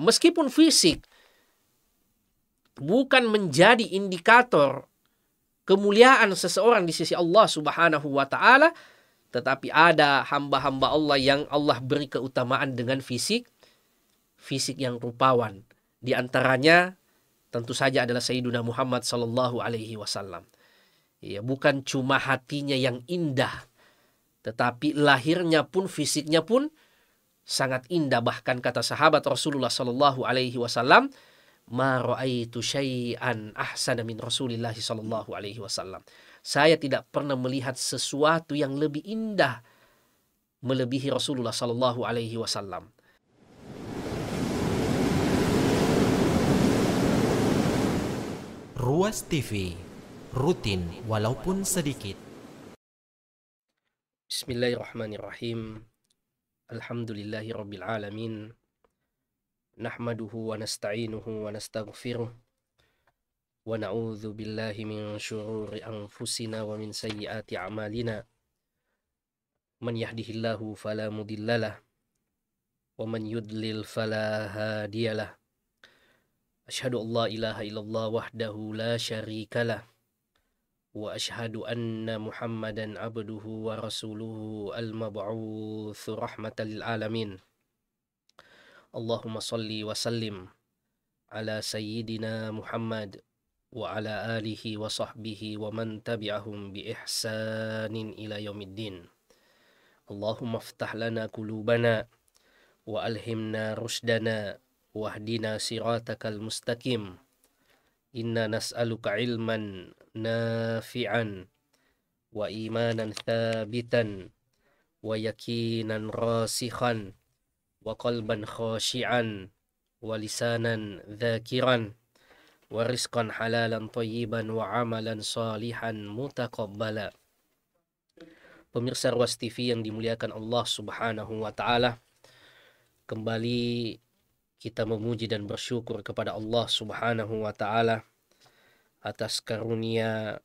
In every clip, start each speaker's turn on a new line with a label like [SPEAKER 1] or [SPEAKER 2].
[SPEAKER 1] Meskipun fisik bukan menjadi indikator kemuliaan seseorang di sisi Allah Subhanahu wa taala, tetapi ada hamba-hamba Allah yang Allah beri keutamaan dengan fisik fisik yang rupawan. Di antaranya tentu saja adalah Sayyidina Muhammad sallallahu alaihi wasallam. Ya, bukan cuma hatinya yang indah, tetapi lahirnya pun fisiknya pun sangat indah bahkan kata sahabat Rasulullah Shallallahu alaihi wasallam ma raaitu syai'an ahsana min Rasulillah sallallahu alaihi wasallam. Saya tidak pernah melihat sesuatu yang lebih indah melebihi Rasulullah sallallahu alaihi wasallam. Ruas TV rutin walaupun sedikit. Bismillahirrahmanirrahim. Alhamdulillahi Rabbil Alamin Nahmaduhu wa nasta'inuhu wa nasta'gfiruh Wa na'udhu billahi min syururi anfusina wa min sayyiyati amalina Man yahdihillahu falamudillalah Wa man yudlil falahadiyalah Ashadu Allah ilaha illallah wahdahu la sharika lah وأشهد أن محمدا عبده ورسوله المبعوث رحمة للعالمين اللهم صل وسلم على سيدنا محمد وعلى آله وصحبه ومن تبعهم باحسان إلى يوم الدين اللهم افتح لنا قلوبنا وألهمنا رشدنا واهدنا صراطك المستقيم Inna nas'aluka ilman nafi'an wa imanan thabitan wa yakinan rasikhan wa qalban khashi'an wa lisanan dhakiran wa rizqan halalan tayyiban wa amalan salihan mutakabbala. Pemirsa Ruas TV yang dimuliakan Allah Subhanahu wa taala, kembali kita memuji dan bersyukur kepada Allah Subhanahu wa taala atas karunia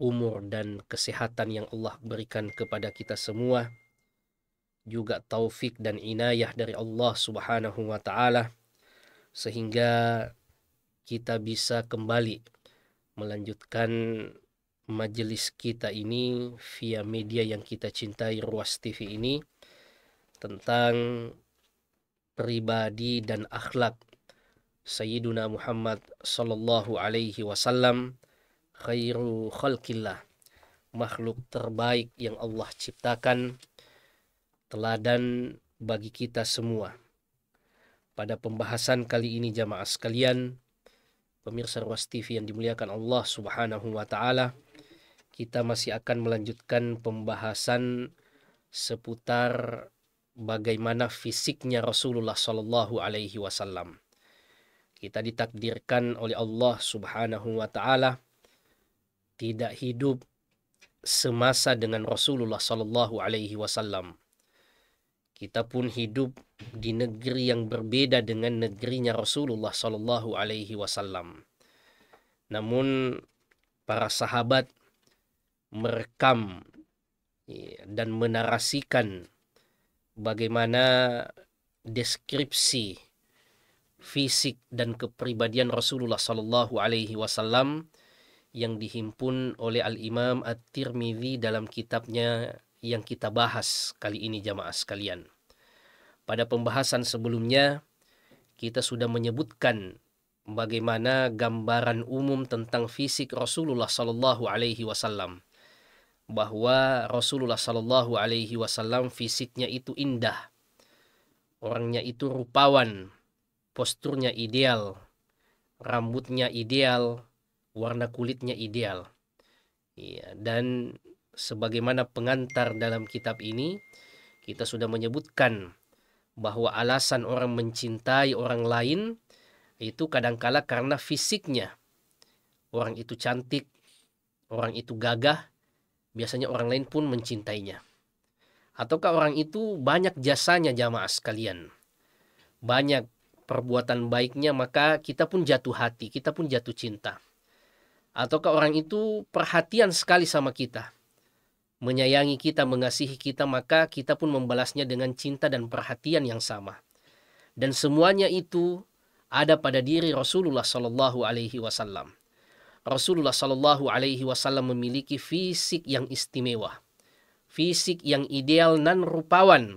[SPEAKER 1] umur dan kesehatan yang Allah berikan kepada kita semua juga taufik dan inayah dari Allah Subhanahu wa taala sehingga kita bisa kembali melanjutkan majelis kita ini via media yang kita cintai Ruas TV ini tentang pribadi dan akhlak Sayyiduna Muhammad sallallahu alaihi wasallam khairu khalqillah makhluk terbaik yang Allah ciptakan teladan bagi kita semua. Pada pembahasan kali ini jamaah sekalian, pemirsa Ruas TV yang dimuliakan Allah Subhanahu wa taala, kita masih akan melanjutkan pembahasan seputar bagaimana fisiknya Rasulullah Sallallahu alaihi wasallam. Kita ditakdirkan oleh Allah Subhanahu wa taala tidak hidup semasa dengan Rasulullah sallallahu alaihi wasallam. Kita pun hidup di negeri yang berbeda dengan negerinya Rasulullah sallallahu alaihi wasallam. Namun para sahabat merekam ya, dan menarasikan bagaimana deskripsi fisik dan kepribadian Rasulullah Sallallahu Alaihi Wasallam yang dihimpun oleh Al Imam At-Tirmidzi dalam kitabnya yang kita bahas kali ini jamaah sekalian. Pada pembahasan sebelumnya kita sudah menyebutkan bagaimana gambaran umum tentang fisik Rasulullah Sallallahu Alaihi Wasallam bahwa Rasulullah Sallallahu Alaihi Wasallam fisiknya itu indah, orangnya itu rupawan, posturnya ideal, rambutnya ideal, warna kulitnya ideal. Ya, dan sebagaimana pengantar dalam kitab ini, kita sudah menyebutkan bahwa alasan orang mencintai orang lain itu kadangkala karena fisiknya. Orang itu cantik, orang itu gagah, biasanya orang lain pun mencintainya. Ataukah orang itu banyak jasanya jamaah sekalian? Banyak perbuatan baiknya maka kita pun jatuh hati, kita pun jatuh cinta. Ataukah orang itu perhatian sekali sama kita? Menyayangi kita, mengasihi kita, maka kita pun membalasnya dengan cinta dan perhatian yang sama. Dan semuanya itu ada pada diri Rasulullah Shallallahu Alaihi Wasallam. Rasulullah Shallallahu Alaihi Wasallam memiliki fisik yang istimewa, fisik yang ideal nan rupawan.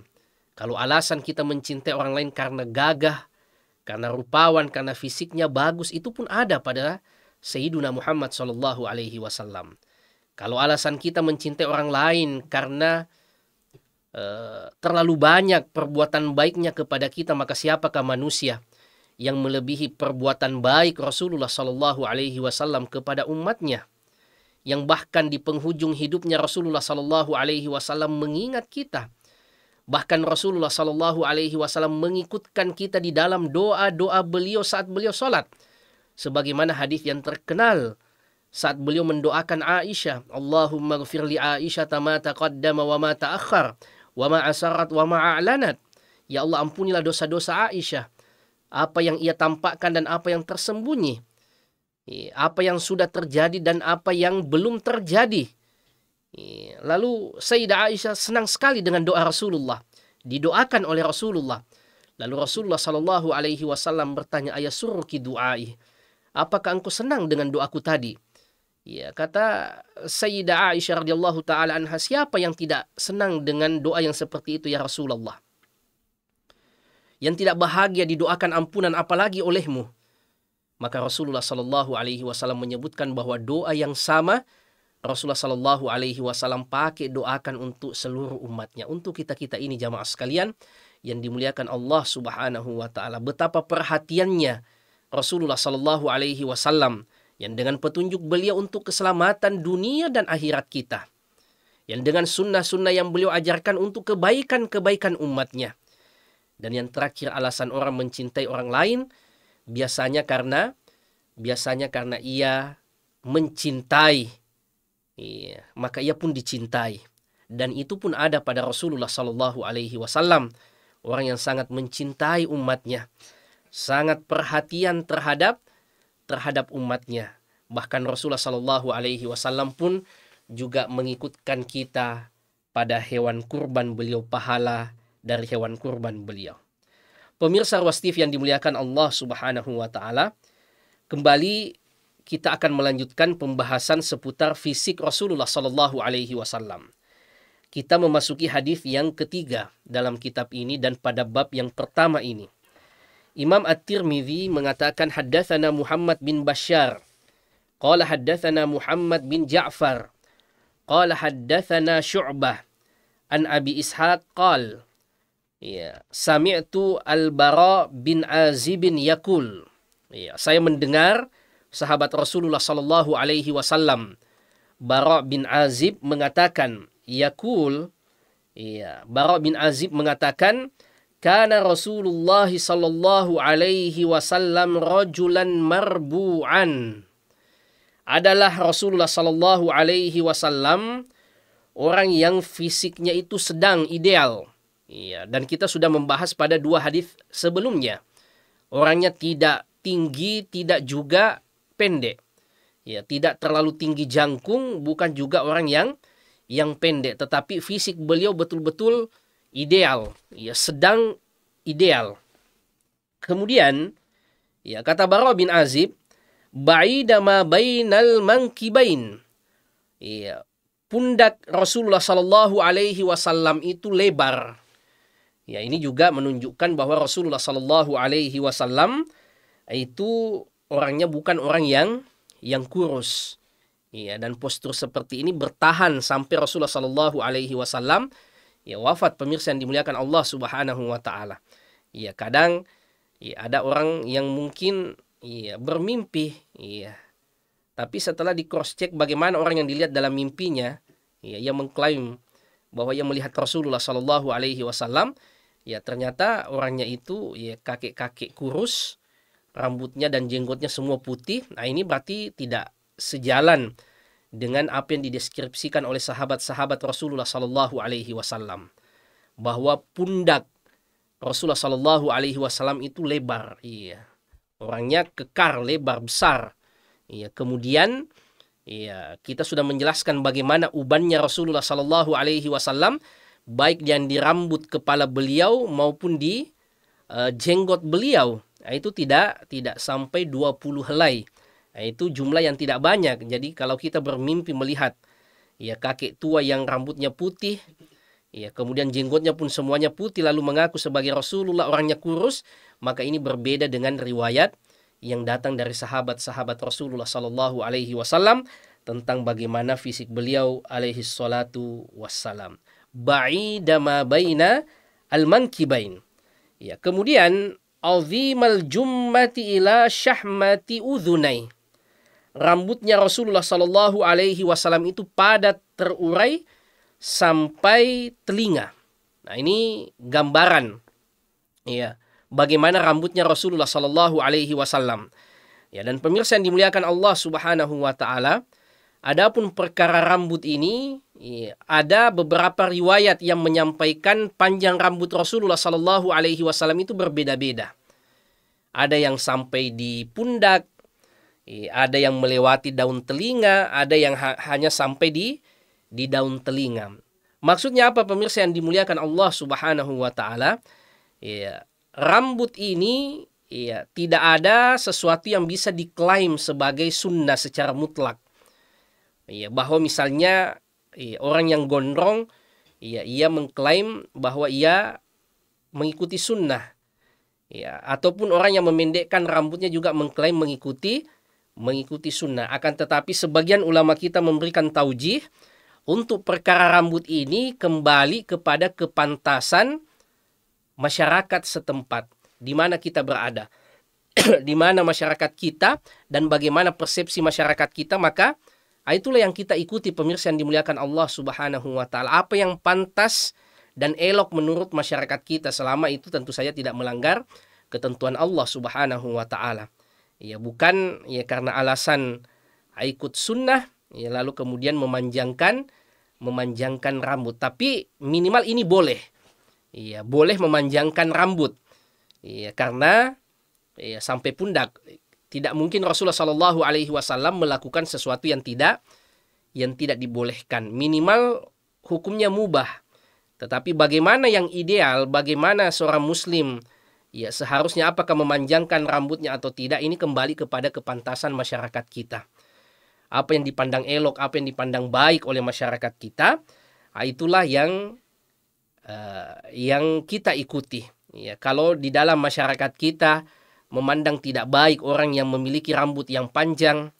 [SPEAKER 1] Kalau alasan kita mencintai orang lain karena gagah, karena rupawan, karena fisiknya bagus itu pun ada pada Sayyiduna Muhammad Shallallahu Alaihi Wasallam. Kalau alasan kita mencintai orang lain karena e, terlalu banyak perbuatan baiknya kepada kita, maka siapakah manusia yang melebihi perbuatan baik Rasulullah Shallallahu Alaihi Wasallam kepada umatnya? Yang bahkan di penghujung hidupnya Rasulullah Shallallahu Alaihi Wasallam mengingat kita Bahkan Rasulullah Shallallahu Alaihi Wasallam mengikutkan kita di dalam doa-doa beliau saat beliau sholat. Sebagaimana hadis yang terkenal saat beliau mendoakan Aisyah, Allahumma gfirli Aisyah tama taqaddama wa ma ta'akhkhar wa ma asarat wa ma a'lanat. Ya Allah ampunilah dosa-dosa Aisyah. Apa yang ia tampakkan dan apa yang tersembunyi. Iya, apa yang sudah terjadi dan apa yang belum terjadi Iya. Lalu Sayyidah Aisyah senang sekali dengan doa Rasulullah. Didoakan oleh Rasulullah. Lalu Rasulullah Shallallahu Alaihi Wasallam bertanya ayah suruki doai. Apakah engkau senang dengan doaku tadi? Ya kata Sayyidah Aisyah radhiyallahu taala anha siapa yang tidak senang dengan doa yang seperti itu ya Rasulullah? Yang tidak bahagia didoakan ampunan apalagi olehmu. Maka Rasulullah Shallallahu Alaihi Wasallam menyebutkan bahwa doa yang sama Rasulullah Shallallahu Alaihi Wasallam pakai doakan untuk seluruh umatnya, untuk kita kita ini jamaah sekalian yang dimuliakan Allah Subhanahu Wa Taala. Betapa perhatiannya Rasulullah Shallallahu Alaihi Wasallam yang dengan petunjuk beliau untuk keselamatan dunia dan akhirat kita, yang dengan sunnah-sunnah yang beliau ajarkan untuk kebaikan-kebaikan umatnya, dan yang terakhir alasan orang mencintai orang lain biasanya karena biasanya karena ia mencintai Iya, maka ia pun dicintai dan itu pun ada pada Rasulullah Shallallahu Alaihi Wasallam orang yang sangat mencintai umatnya, sangat perhatian terhadap terhadap umatnya. Bahkan Rasulullah Shallallahu Alaihi Wasallam pun juga mengikutkan kita pada hewan kurban beliau pahala dari hewan kurban beliau. Pemirsa Ruas TV yang dimuliakan Allah Subhanahu wa taala, kembali kita akan melanjutkan pembahasan seputar fisik Rasulullah Shallallahu Alaihi Wasallam. Kita memasuki hadis yang ketiga dalam kitab ini dan pada bab yang pertama ini. Imam At-Tirmidzi mengatakan haddatsana Muhammad bin Bashar qala haddatsana Muhammad bin Ja'far qala haddatsana Syu'bah an Abi Ishaq qal ya sami'tu Al-Bara bin Azib bin Yakul ya saya mendengar sahabat Rasulullah Shallallahu Alaihi Wasallam Bara bin Azib mengatakan yakul iya Bara bin Azib mengatakan karena Rasulullah sallallahu alaihi wasallam rajulan marbu'an adalah Rasulullah sallallahu alaihi wasallam orang yang fisiknya itu sedang ideal. Iya, dan kita sudah membahas pada dua hadis sebelumnya. Orangnya tidak tinggi, tidak juga pendek. Ya, tidak terlalu tinggi jangkung, bukan juga orang yang yang pendek, tetapi fisik beliau betul-betul ideal, ya sedang ideal. Kemudian, ya kata Bara bin Azib, ba'ida ma bainal mankibain. Ya, pundak Rasulullah Shallallahu alaihi wasallam itu lebar. Ya, ini juga menunjukkan bahwa Rasulullah Shallallahu alaihi wasallam itu orangnya bukan orang yang yang kurus. Iya, dan postur seperti ini bertahan sampai Rasulullah Shallallahu Alaihi Wasallam ya, wafat pemirsa yang dimuliakan Allah Subhanahu Wa Taala. Iya, kadang ya, ada orang yang mungkin iya bermimpi, iya. Tapi setelah di cross check bagaimana orang yang dilihat dalam mimpinya, iya, yang mengklaim bahwa yang melihat Rasulullah Shallallahu Alaihi Wasallam, ya ternyata orangnya itu ya kakek-kakek kurus, rambutnya dan jenggotnya semua putih. Nah, ini berarti tidak sejalan dengan apa yang dideskripsikan oleh sahabat-sahabat Rasulullah Sallallahu Alaihi Wasallam bahwa pundak Rasulullah Sallallahu Alaihi Wasallam itu lebar, iya orangnya kekar, lebar, besar. Iya kemudian iya kita sudah menjelaskan bagaimana ubannya Rasulullah Sallallahu Alaihi Wasallam baik yang di rambut kepala beliau maupun di uh, jenggot beliau Eh, itu tidak tidak sampai 20 helai. Eh, itu jumlah yang tidak banyak. Jadi kalau kita bermimpi melihat ya kakek tua yang rambutnya putih, ya kemudian jenggotnya pun semuanya putih lalu mengaku sebagai Rasulullah orangnya kurus, maka ini berbeda dengan riwayat yang datang dari sahabat-sahabat Rasulullah Shallallahu Alaihi Wasallam tentang bagaimana fisik beliau alaihi salatu wassalam. Ba'idama baina al-mankibain. Ya, kemudian azimal jummati ila syahmati udhunai. Rambutnya Rasulullah Shallallahu Alaihi Wasallam itu padat terurai sampai telinga. Nah ini gambaran, ya bagaimana rambutnya Rasulullah Shallallahu Alaihi Wasallam. Ya dan pemirsa yang dimuliakan Allah Subhanahu Wa Taala, Adapun perkara rambut ini iya, ada beberapa riwayat yang menyampaikan panjang rambut Rasulullah Shallallahu Alaihi Wasallam itu berbeda-beda. Ada yang sampai di pundak, iya, ada yang melewati daun telinga, ada yang hanya sampai di di daun telinga. Maksudnya apa pemirsa yang dimuliakan Allah Subhanahu wa taala? Ya, rambut ini ya tidak ada sesuatu yang bisa diklaim sebagai sunnah secara mutlak ya bahwa misalnya ya, orang yang gondrong ya ia mengklaim bahwa ia mengikuti sunnah ya ataupun orang yang memendekkan rambutnya juga mengklaim mengikuti mengikuti sunnah akan tetapi sebagian ulama kita memberikan taujih untuk perkara rambut ini kembali kepada kepantasan masyarakat setempat di mana kita berada di mana masyarakat kita dan bagaimana persepsi masyarakat kita maka Ah, itulah yang kita ikuti pemirsa yang dimuliakan Allah Subhanahu wa taala. Apa yang pantas dan elok menurut masyarakat kita selama itu tentu saja tidak melanggar ketentuan Allah Subhanahu wa taala. Ya bukan ya karena alasan ah, ikut sunnah ya lalu kemudian memanjangkan memanjangkan rambut tapi minimal ini boleh. Iya, boleh memanjangkan rambut. Iya, karena ya sampai pundak tidak mungkin Rasulullah Shallallahu Alaihi Wasallam melakukan sesuatu yang tidak yang tidak dibolehkan. Minimal hukumnya mubah. Tetapi bagaimana yang ideal, bagaimana seorang muslim ya seharusnya apakah memanjangkan rambutnya atau tidak ini kembali kepada kepantasan masyarakat kita. Apa yang dipandang elok, apa yang dipandang baik oleh masyarakat kita, ah, itulah yang uh, yang kita ikuti. Ya, kalau di dalam masyarakat kita memandang tidak baik orang yang memiliki rambut yang panjang,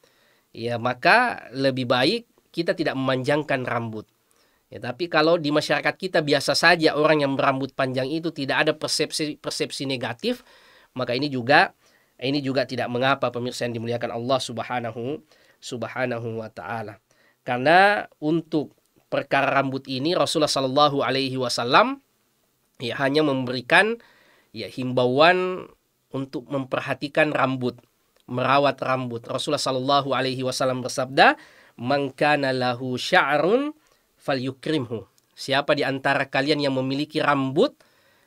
[SPEAKER 1] ya maka lebih baik kita tidak memanjangkan rambut. Ya, tapi kalau di masyarakat kita biasa saja orang yang berambut panjang itu tidak ada persepsi persepsi negatif, maka ini juga ini juga tidak mengapa pemirsa yang dimuliakan Allah Subhanahu Subhanahu wa taala. Karena untuk perkara rambut ini Rasulullah Shallallahu alaihi wasallam ya hanya memberikan ya himbauan untuk memperhatikan rambut, merawat rambut. Rasulullah Shallallahu Alaihi Wasallam bersabda, "Mangkana lahu sya'run fal yukrimhu." Siapa di antara kalian yang memiliki rambut,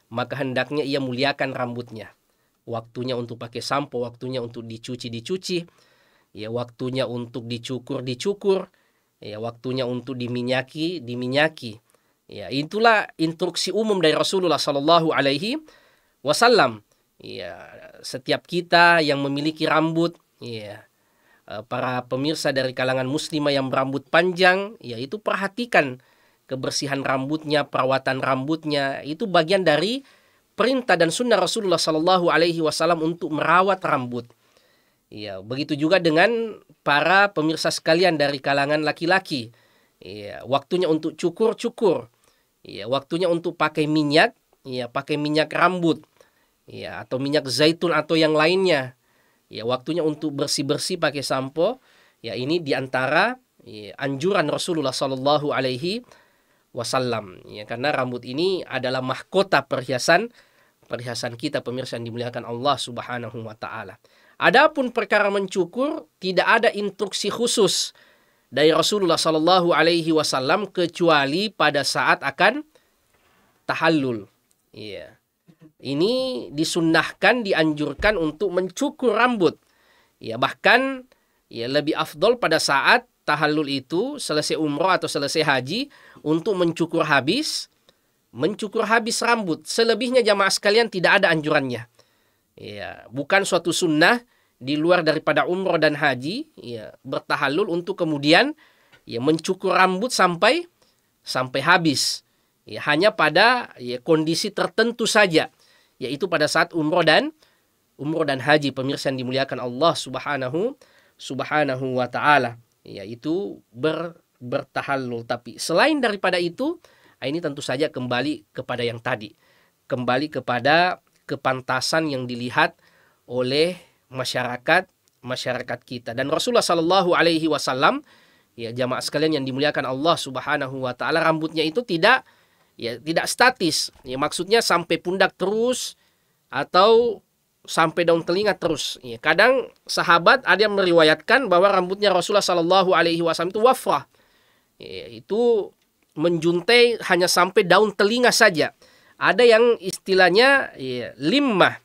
[SPEAKER 1] maka hendaknya ia muliakan rambutnya. Waktunya untuk pakai sampo, waktunya untuk dicuci dicuci, ya waktunya untuk dicukur dicukur, ya waktunya untuk diminyaki diminyaki. Ya, itulah instruksi umum dari Rasulullah Shallallahu Alaihi Wasallam. Iya, setiap kita yang memiliki rambut, iya. Eh, para pemirsa dari kalangan muslimah yang berambut panjang, yaitu perhatikan kebersihan rambutnya, perawatan rambutnya, itu bagian dari perintah dan sunnah Rasulullah Shallallahu Alaihi Wasallam untuk merawat rambut. Iya, begitu juga dengan para pemirsa sekalian dari kalangan laki-laki. Iya, waktunya untuk cukur-cukur. Iya, waktunya untuk pakai minyak, iya, pakai minyak rambut ya atau minyak zaitun atau yang lainnya ya waktunya untuk bersih bersih pakai sampo ya ini diantara ya, anjuran Rasulullah Shallallahu Alaihi Wasallam ya karena rambut ini adalah mahkota perhiasan perhiasan kita pemirsa yang dimuliakan Allah Subhanahu Wa Taala. Adapun perkara mencukur tidak ada instruksi khusus dari Rasulullah Shallallahu Alaihi Wasallam kecuali pada saat akan tahallul. Iya. Yeah ini disunnahkan dianjurkan untuk mencukur rambut ya bahkan ya lebih afdol pada saat tahallul itu selesai umroh atau selesai haji untuk mencukur habis mencukur habis rambut selebihnya jamaah sekalian tidak ada anjurannya ya bukan suatu sunnah di luar daripada umroh dan haji ya bertahalul untuk kemudian ya mencukur rambut sampai sampai habis ya hanya pada ya kondisi tertentu saja yaitu pada saat umroh dan umroh dan haji pemirsa yang dimuliakan Allah Subhanahu Subhanahu wa taala yaitu ber, bertahallul tapi selain daripada itu ah, ini tentu saja kembali kepada yang tadi kembali kepada kepantasan yang dilihat oleh masyarakat masyarakat kita dan Rasulullah Shallallahu Alaihi Wasallam ya jamaah sekalian yang dimuliakan Allah Subhanahu Wa Taala rambutnya itu tidak ya tidak statis ya maksudnya sampai pundak terus atau sampai daun telinga terus ya kadang sahabat ada yang meriwayatkan bahwa rambutnya Rasulullah Shallallahu Alaihi Wasallam itu wafra ya, itu menjuntai hanya sampai daun telinga saja ada yang istilahnya ya, limah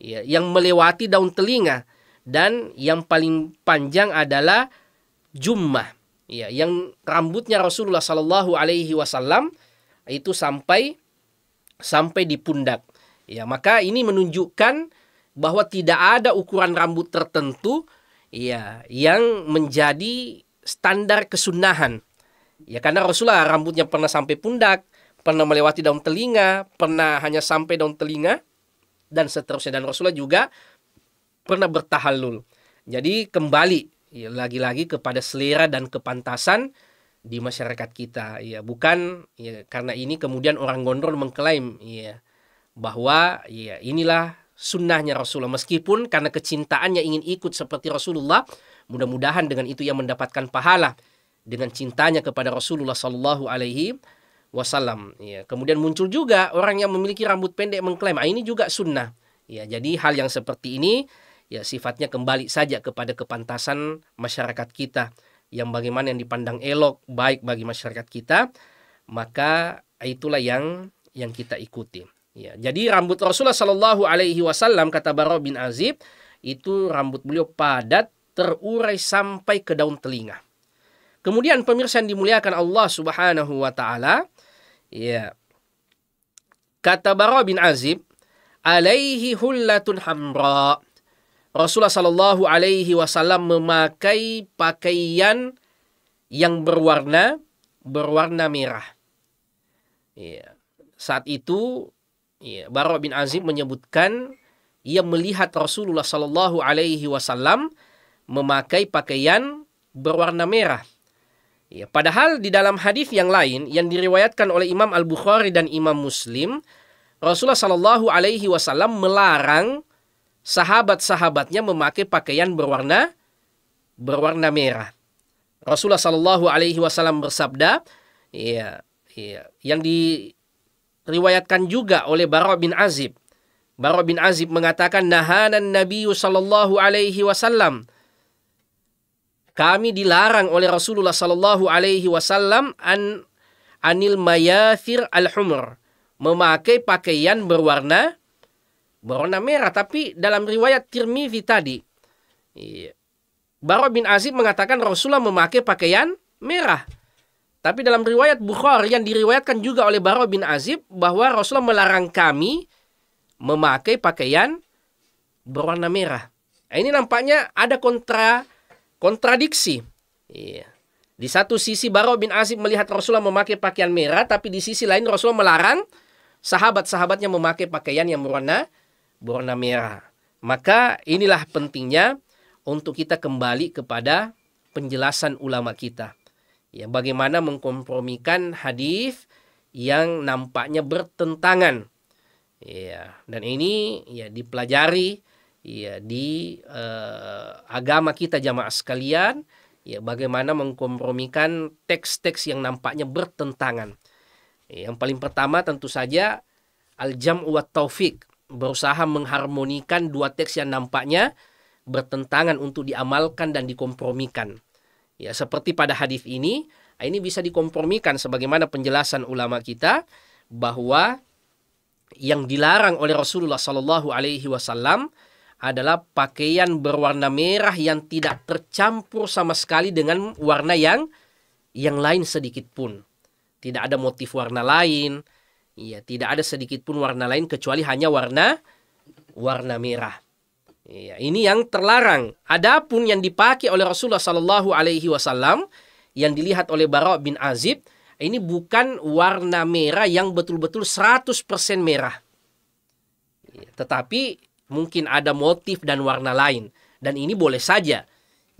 [SPEAKER 1] ya, yang melewati daun telinga dan yang paling panjang adalah jumlah ya yang rambutnya Rasulullah Shallallahu Alaihi Wasallam itu sampai sampai di pundak. Ya, maka ini menunjukkan bahwa tidak ada ukuran rambut tertentu ya yang menjadi standar kesunahan. Ya karena Rasulullah rambutnya pernah sampai pundak, pernah melewati daun telinga, pernah hanya sampai daun telinga dan seterusnya dan Rasulullah juga pernah bertahalul. Jadi kembali ya, lagi-lagi kepada selera dan kepantasan di masyarakat kita ya bukan ya karena ini kemudian orang gondrong mengklaim ya bahwa ya inilah sunnahnya Rasulullah meskipun karena kecintaannya ingin ikut seperti Rasulullah mudah-mudahan dengan itu ia mendapatkan pahala dengan cintanya kepada Rasulullah Shallallahu Alaihi Wasallam ya kemudian muncul juga orang yang memiliki rambut pendek mengklaim ah, ini juga sunnah ya jadi hal yang seperti ini ya sifatnya kembali saja kepada kepantasan masyarakat kita yang bagaimana yang dipandang elok baik bagi masyarakat kita maka itulah yang yang kita ikuti ya jadi rambut Rasulullah Shallallahu Alaihi Wasallam kata Baro bin Azib itu rambut beliau padat terurai sampai ke daun telinga kemudian pemirsa yang dimuliakan Allah Subhanahu Wa Taala ya kata Baro bin Azib alaihi hullatun hamra Rasulullah Shallallahu Alaihi Wasallam memakai pakaian yang berwarna berwarna merah. Ya. Saat itu ya, Barok bin Azib menyebutkan ia melihat Rasulullah Shallallahu Alaihi Wasallam memakai pakaian berwarna merah. Ya, padahal di dalam hadis yang lain yang diriwayatkan oleh Imam Al Bukhari dan Imam Muslim, Rasulullah Shallallahu Alaihi Wasallam melarang sahabat-sahabatnya memakai pakaian berwarna berwarna merah. Rasulullah Shallallahu Alaihi Wasallam bersabda, ya, ya, yang diriwayatkan juga oleh Bara bin Azib. Bara bin Azib mengatakan, Nahanan Nabi Shallallahu Alaihi Wasallam. Kami dilarang oleh Rasulullah Shallallahu Alaihi Wasallam an anil mayathir al humur memakai pakaian berwarna berwarna merah tapi dalam riwayat Tirmizi tadi Baro bin Azib mengatakan Rasulullah memakai pakaian merah. Tapi dalam riwayat Bukhari yang diriwayatkan juga oleh Baro bin Azib bahwa Rasulullah melarang kami memakai pakaian berwarna merah. Nah, ini nampaknya ada kontra kontradiksi. Iya. Di satu sisi Baro bin Azib melihat Rasulullah memakai pakaian merah, tapi di sisi lain Rasulullah melarang sahabat-sahabatnya memakai pakaian yang berwarna berwarna merah. Maka inilah pentingnya untuk kita kembali kepada penjelasan ulama kita. Ya, bagaimana mengkompromikan hadis yang nampaknya bertentangan. Ya, dan ini ya dipelajari ya di eh, agama kita jamaah sekalian ya bagaimana mengkompromikan teks-teks yang nampaknya bertentangan. Ya, yang paling pertama tentu saja al-jam' wa taufik berusaha mengharmonikan dua teks yang nampaknya bertentangan untuk diamalkan dan dikompromikan. Ya, seperti pada hadis ini, ini bisa dikompromikan sebagaimana penjelasan ulama kita bahwa yang dilarang oleh Rasulullah Shallallahu Alaihi Wasallam adalah pakaian berwarna merah yang tidak tercampur sama sekali dengan warna yang yang lain sedikit pun. Tidak ada motif warna lain, Iya, tidak ada sedikit pun warna lain kecuali hanya warna warna merah. Iya, ini yang terlarang. Adapun yang dipakai oleh Rasulullah Shallallahu Alaihi Wasallam yang dilihat oleh Bara bin Azib ini bukan warna merah yang betul-betul 100% merah. Iya, tetapi mungkin ada motif dan warna lain dan ini boleh saja.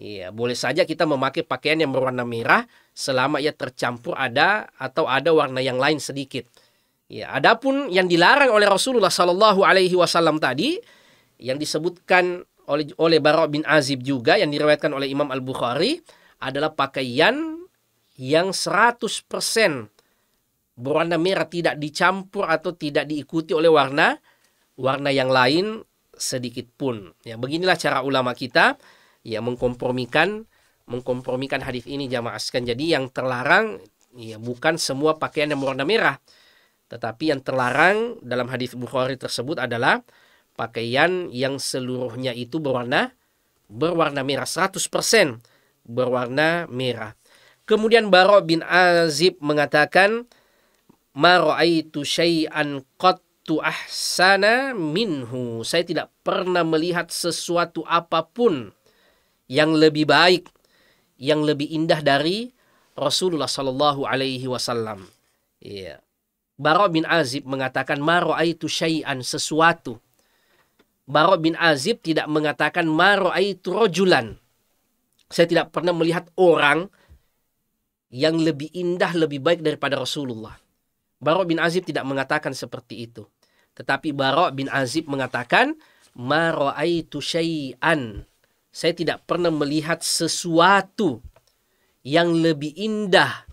[SPEAKER 1] Iya, boleh saja kita memakai pakaian yang berwarna merah selama ia tercampur ada atau ada warna yang lain sedikit. Ya, adapun yang dilarang oleh Rasulullah Shallallahu Alaihi Wasallam tadi yang disebutkan oleh oleh Bara bin Azib juga yang diriwayatkan oleh Imam Al Bukhari adalah pakaian yang 100% berwarna merah tidak dicampur atau tidak diikuti oleh warna warna yang lain sedikit pun. Ya, beginilah cara ulama kita ya mengkompromikan mengkompromikan hadis ini jamaah sekalian. Jadi yang terlarang ya bukan semua pakaian yang berwarna merah tetapi yang terlarang dalam hadis Bukhari tersebut adalah pakaian yang seluruhnya itu berwarna berwarna merah 100% berwarna merah. Kemudian Baro bin Azib mengatakan Maro'aitu syai'an qattu ahsana minhu. Saya tidak pernah melihat sesuatu apapun yang lebih baik, yang lebih indah dari Rasulullah Shallallahu Alaihi Wasallam. Iya. Yeah. Baro bin Azib mengatakan maro'aitu syai'an sesuatu. Baro bin Azib tidak mengatakan maro'aitu rojulan. Saya tidak pernah melihat orang yang lebih indah, lebih baik daripada Rasulullah. Baro bin Azib tidak mengatakan seperti itu. Tetapi Baro bin Azib mengatakan maro'aitu syai'an. Saya tidak pernah melihat sesuatu yang lebih indah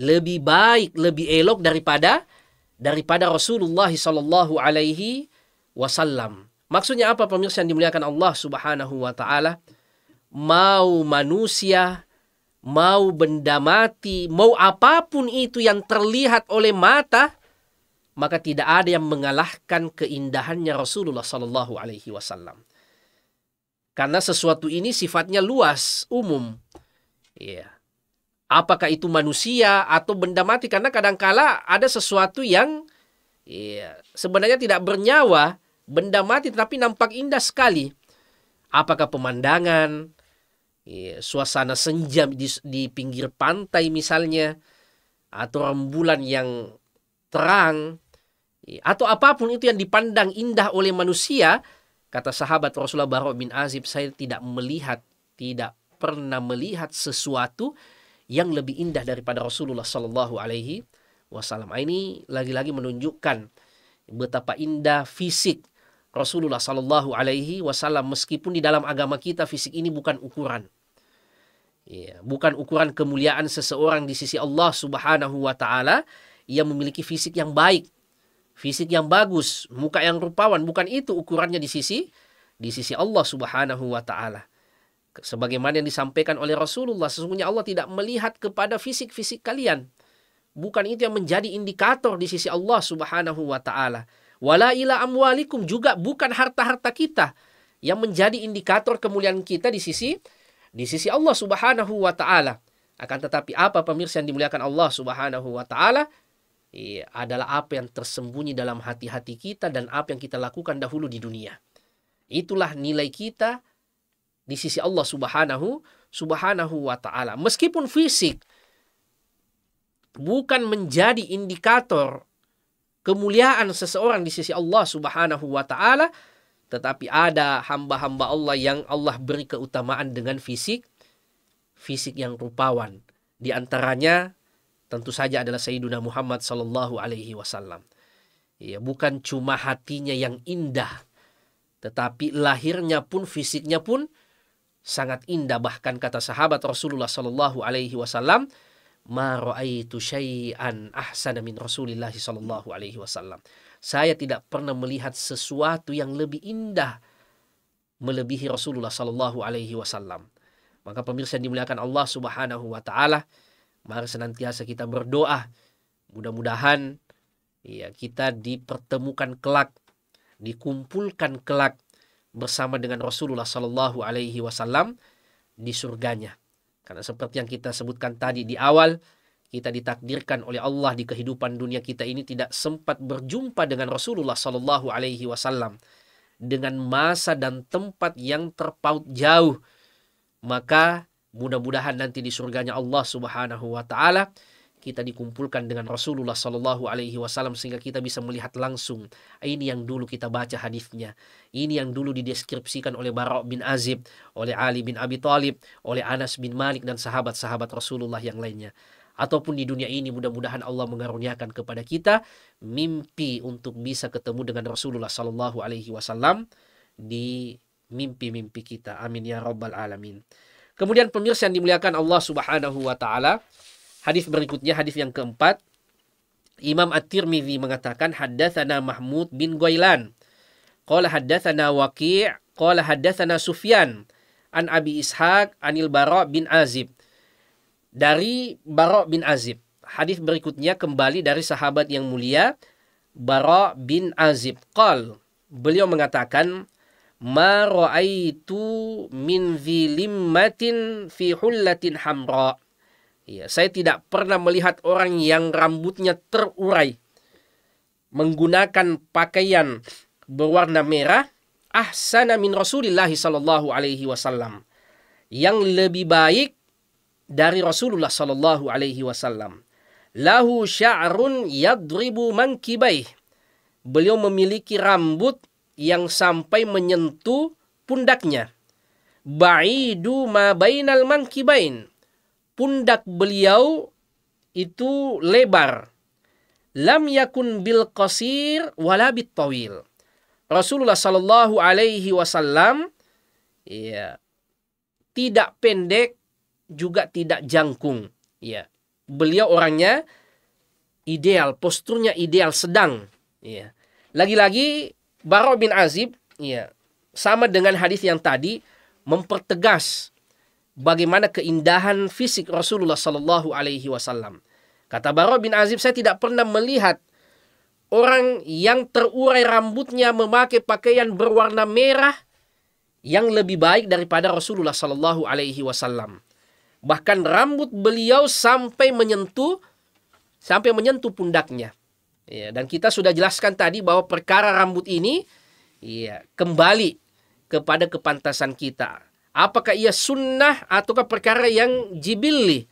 [SPEAKER 1] lebih baik, lebih elok daripada daripada Rasulullah sallallahu Alaihi Wasallam. Maksudnya apa pemirsa yang dimuliakan Allah Subhanahu Wa Taala? Mau manusia, mau benda mati, mau apapun itu yang terlihat oleh mata, maka tidak ada yang mengalahkan keindahannya Rasulullah sallallahu Alaihi Wasallam. Karena sesuatu ini sifatnya luas, umum. Iya. Yeah apakah itu manusia atau benda mati karena kadangkala ada sesuatu yang ya, sebenarnya tidak bernyawa benda mati tapi nampak indah sekali apakah pemandangan ya, suasana senja di, di pinggir pantai misalnya atau rembulan yang terang ya, atau apapun itu yang dipandang indah oleh manusia kata sahabat Rasulullah Barok bin Azib saya tidak melihat tidak pernah melihat sesuatu yang lebih indah daripada Rasulullah Sallallahu Alaihi Wasallam. Ini lagi-lagi menunjukkan betapa indah fisik Rasulullah Sallallahu Alaihi Wasallam meskipun di dalam agama kita fisik ini bukan ukuran. Ya, bukan ukuran kemuliaan seseorang di sisi Allah Subhanahu wa taala yang memiliki fisik yang baik, fisik yang bagus, muka yang rupawan, bukan itu ukurannya di sisi di sisi Allah Subhanahu wa taala. Sebagaimana yang disampaikan oleh Rasulullah, sesungguhnya Allah tidak melihat kepada fisik-fisik kalian. Bukan itu yang menjadi indikator di sisi Allah Subhanahu wa taala. Wala ila amwalikum juga bukan harta-harta kita yang menjadi indikator kemuliaan kita di sisi di sisi Allah Subhanahu wa taala. Akan tetapi apa pemirsa yang dimuliakan Allah Subhanahu wa taala? Iya, adalah apa yang tersembunyi dalam hati-hati kita dan apa yang kita lakukan dahulu di dunia. Itulah nilai kita di sisi Allah Subhanahu Subhanahu wa taala. Meskipun fisik bukan menjadi indikator kemuliaan seseorang di sisi Allah Subhanahu wa taala, tetapi ada hamba-hamba Allah yang Allah beri keutamaan dengan fisik fisik yang rupawan. Di antaranya tentu saja adalah Sayyidina Muhammad sallallahu alaihi wasallam. Ya, bukan cuma hatinya yang indah, tetapi lahirnya pun fisiknya pun sangat indah bahkan kata sahabat Rasulullah Shallallahu alaihi wasallam ma raaitu syai'an ahsana min Rasulillah sallallahu alaihi wasallam. Saya tidak pernah melihat sesuatu yang lebih indah melebihi Rasulullah sallallahu alaihi wasallam. Maka pemirsa yang dimuliakan Allah Subhanahu wa taala, mari senantiasa kita berdoa. Mudah-mudahan ya kita dipertemukan kelak, dikumpulkan kelak bersama dengan Rasulullah Shallallahu Alaihi Wasallam di surganya. Karena seperti yang kita sebutkan tadi di awal, kita ditakdirkan oleh Allah di kehidupan dunia kita ini tidak sempat berjumpa dengan Rasulullah Shallallahu Alaihi Wasallam dengan masa dan tempat yang terpaut jauh. Maka mudah-mudahan nanti di surganya Allah Subhanahu Wa Taala kita dikumpulkan dengan Rasulullah Shallallahu Alaihi Wasallam sehingga kita bisa melihat langsung ini yang dulu kita baca hadisnya ini yang dulu dideskripsikan oleh Barok bin Azib oleh Ali bin Abi Thalib oleh Anas bin Malik dan sahabat-sahabat Rasulullah yang lainnya ataupun di dunia ini mudah-mudahan Allah mengaruniakan kepada kita mimpi untuk bisa ketemu dengan Rasulullah Shallallahu Alaihi Wasallam di mimpi-mimpi kita amin ya robbal alamin kemudian pemirsa yang dimuliakan Allah Subhanahu Wa Taala Hadis berikutnya hadis yang keempat. Imam At-Tirmizi mengatakan haddatsana Mahmud bin Goilan. Qala haddatsana Waqi' qala haddatsana Sufyan an Abi Ishaq anil Bara bin Azib. Dari Bara bin Azib. Hadis berikutnya kembali dari sahabat yang mulia Bara bin Azib. Qal beliau mengatakan ma ra'aitu min zilimmatin fi hullatin hamra' Ya, saya tidak pernah melihat orang yang rambutnya terurai menggunakan pakaian berwarna merah ahsana min Rasulillah sallallahu alaihi wasallam yang lebih baik dari Rasulullah sallallahu alaihi wasallam. Lahu sya'run yadribu mankibaih. Beliau memiliki rambut yang sampai menyentuh pundaknya. Ba'idu ma bainal mankibain pundak beliau itu lebar. Lam yakun bil qasir wala bit tawil. Rasulullah sallallahu alaihi wasallam ya tidak pendek juga tidak jangkung ya. Beliau orangnya ideal, posturnya ideal sedang ya. Lagi-lagi Baro bin Azib ya sama dengan hadis yang tadi mempertegas bagaimana keindahan fisik Rasulullah Shallallahu Alaihi Wasallam. Kata Baro bin Azib, saya tidak pernah melihat orang yang terurai rambutnya memakai pakaian berwarna merah yang lebih baik daripada Rasulullah Shallallahu Alaihi Wasallam. Bahkan rambut beliau sampai menyentuh sampai menyentuh pundaknya. Ya, dan kita sudah jelaskan tadi bahwa perkara rambut ini ya, kembali kepada kepantasan kita Apakah ia sunnah ataukah perkara yang jibili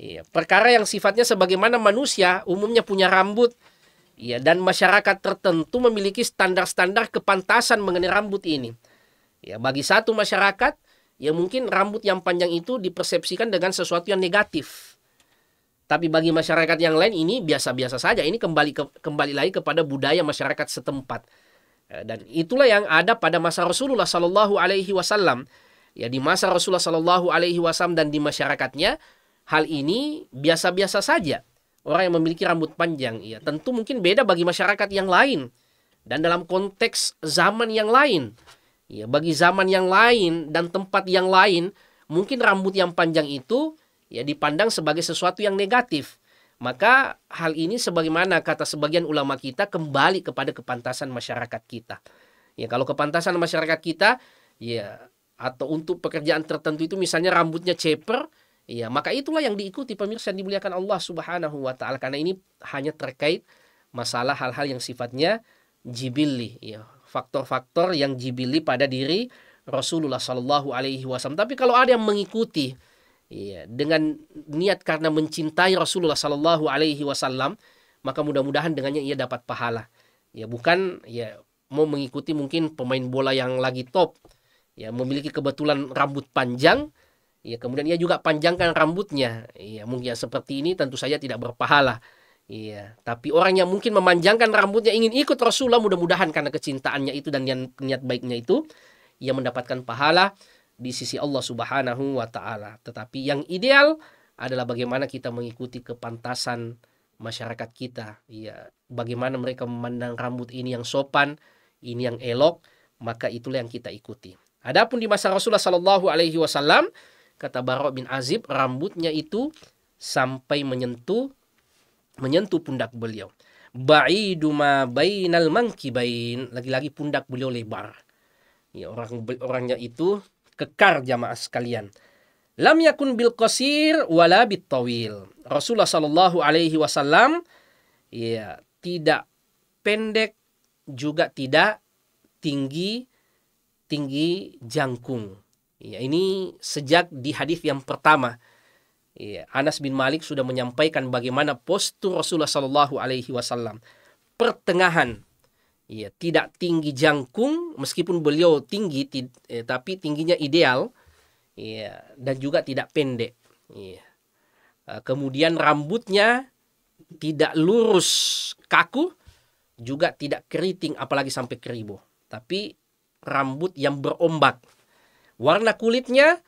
[SPEAKER 1] Ya, perkara yang sifatnya sebagaimana manusia umumnya punya rambut ya, dan masyarakat tertentu memiliki standar-standar kepantasan mengenai rambut ini. Ya, bagi satu masyarakat, ya mungkin rambut yang panjang itu dipersepsikan dengan sesuatu yang negatif. Tapi bagi masyarakat yang lain ini biasa-biasa saja. Ini kembali ke, kembali lagi kepada budaya masyarakat setempat. Eh, dan itulah yang ada pada masa Rasulullah Shallallahu Alaihi Wasallam ya di masa Rasulullah Shallallahu Alaihi Wasallam dan di masyarakatnya hal ini biasa-biasa saja orang yang memiliki rambut panjang ya tentu mungkin beda bagi masyarakat yang lain dan dalam konteks zaman yang lain ya bagi zaman yang lain dan tempat yang lain mungkin rambut yang panjang itu ya dipandang sebagai sesuatu yang negatif maka hal ini sebagaimana kata sebagian ulama kita kembali kepada kepantasan masyarakat kita ya kalau kepantasan masyarakat kita ya atau untuk pekerjaan tertentu itu misalnya rambutnya ceper ya maka itulah yang diikuti pemirsa yang dimuliakan Allah Subhanahu wa taala karena ini hanya terkait masalah hal-hal yang sifatnya jibili ya faktor-faktor yang jibili pada diri Rasulullah Shallallahu Alaihi Wasallam tapi kalau ada yang mengikuti ya dengan niat karena mencintai Rasulullah Shallallahu Alaihi Wasallam maka mudah-mudahan dengannya ia dapat pahala ya bukan ya mau mengikuti mungkin pemain bola yang lagi top ya memiliki kebetulan rambut panjang ya kemudian ia juga panjangkan rambutnya ya mungkin ya seperti ini tentu saja tidak berpahala Iya, tapi orang yang mungkin memanjangkan rambutnya ingin ikut Rasulullah mudah-mudahan karena kecintaannya itu dan niat, niat baiknya itu ia mendapatkan pahala di sisi Allah Subhanahu wa taala. Tetapi yang ideal adalah bagaimana kita mengikuti kepantasan masyarakat kita. Iya, bagaimana mereka memandang rambut ini yang sopan, ini yang elok, maka itulah yang kita ikuti. Adapun di masa Rasulullah Shallallahu Alaihi Wasallam kata Barok bin Azib rambutnya itu sampai menyentuh menyentuh pundak beliau. Ba'iduma bainal mangkibain. Lagi-lagi pundak beliau lebar. Ya, orang orangnya itu kekar jamaah sekalian. Lam yakun bil kosir, wala towil. Rasulullah sallallahu alaihi wasallam ya tidak pendek juga tidak tinggi tinggi jangkung. Ya, ini sejak di hadis yang pertama. Ya, Anas bin Malik sudah menyampaikan bagaimana postur Rasulullah Shallallahu Alaihi Wasallam pertengahan. Ya, tidak tinggi jangkung meskipun beliau tinggi eh, tapi tingginya ideal ya, dan juga tidak pendek. Ya. Kemudian rambutnya tidak lurus kaku juga tidak keriting apalagi sampai keribu tapi rambut yang berombak. Warna kulitnya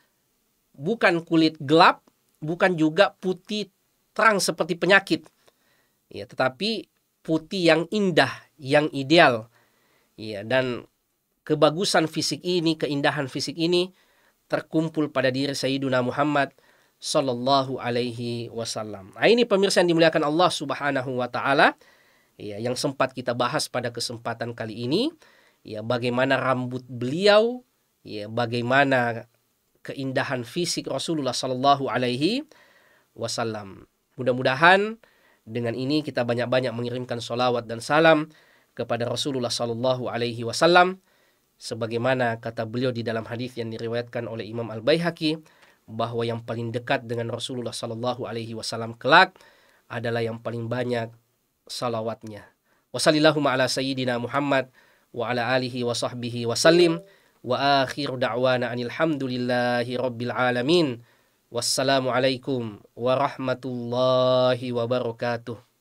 [SPEAKER 1] bukan kulit gelap, bukan juga putih terang seperti penyakit. Ya, tetapi putih yang indah, yang ideal. Ya, dan kebagusan fisik ini, keindahan fisik ini terkumpul pada diri Sayyiduna Muhammad sallallahu alaihi wasallam. Nah, ini pemirsa yang dimuliakan Allah Subhanahu wa taala ya yang sempat kita bahas pada kesempatan kali ini ya bagaimana rambut beliau, ya bagaimana keindahan fisik Rasulullah Shallallahu Alaihi Wasallam. Mudah-mudahan dengan ini kita banyak-banyak mengirimkan solawat dan salam kepada Rasulullah Shallallahu Alaihi Wasallam, sebagaimana kata beliau di dalam hadis yang diriwayatkan oleh Imam Al Baihaqi bahwa yang paling dekat dengan Rasulullah Shallallahu Alaihi Wasallam kelak adalah yang paling banyak salawatnya. wassalamualaikum warahmatullahi wabarakatuh wa ala alihi wa sahbihi wa sallim wa akhiru da'wana anil hamdulillahi rabbil alamin wassalamu alaikum warahmatullahi wabarakatuh